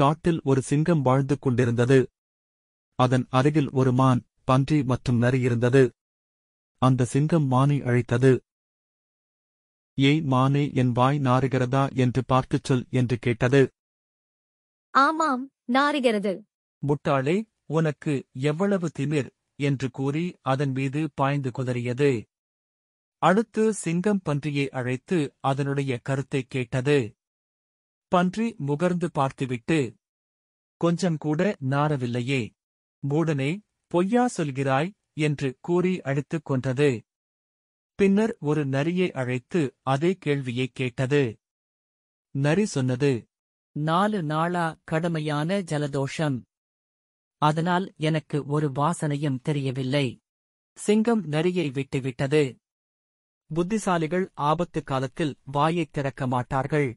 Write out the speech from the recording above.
காட்டில் ஒரு சிங்கம் வாழ்ந்து கொண்டிருந்தது அதன் அருகில் ஒரு மான் பன்றி மற்றும் நரி இருந்தது அந்த சிங்கம் மானை அழைத்தது ஏய் மானே என் வாய் நாறுகிறதா என்று பார்த்துச் சொல் என்று கேட்டது ஆமாம் நாறுகிறது முட்டாளே உனக்கு எவ்வளவு திமிர் என்று கூறி அதன் மீது பாய்ந்து குதறியது அடுத்து சிங்கம் பன்றியை அழைத்து அதனுடைய கருத்தை கேட்டது பன்றி முகர்ந்து பார்த்துவிட்டு கொஞ்சம் கூட நாரவில்லையே மூடனே பொய்யா சொல்கிறாய் என்று கூறி அழித்துக் கொன்றது பின்னர் ஒரு நரியை அழைத்து அதே கேள்வியை கேட்டது நரி சொன்னது நாலு நாளா கடுமையான ஜலதோஷம் அதனால் எனக்கு ஒரு வாசனையும் தெரியவில்லை சிங்கம் நரியை விட்டுவிட்டது புத்திசாலிகள் ஆபத்து காலத்தில் வாயைத் திறக்க மாட்டார்கள்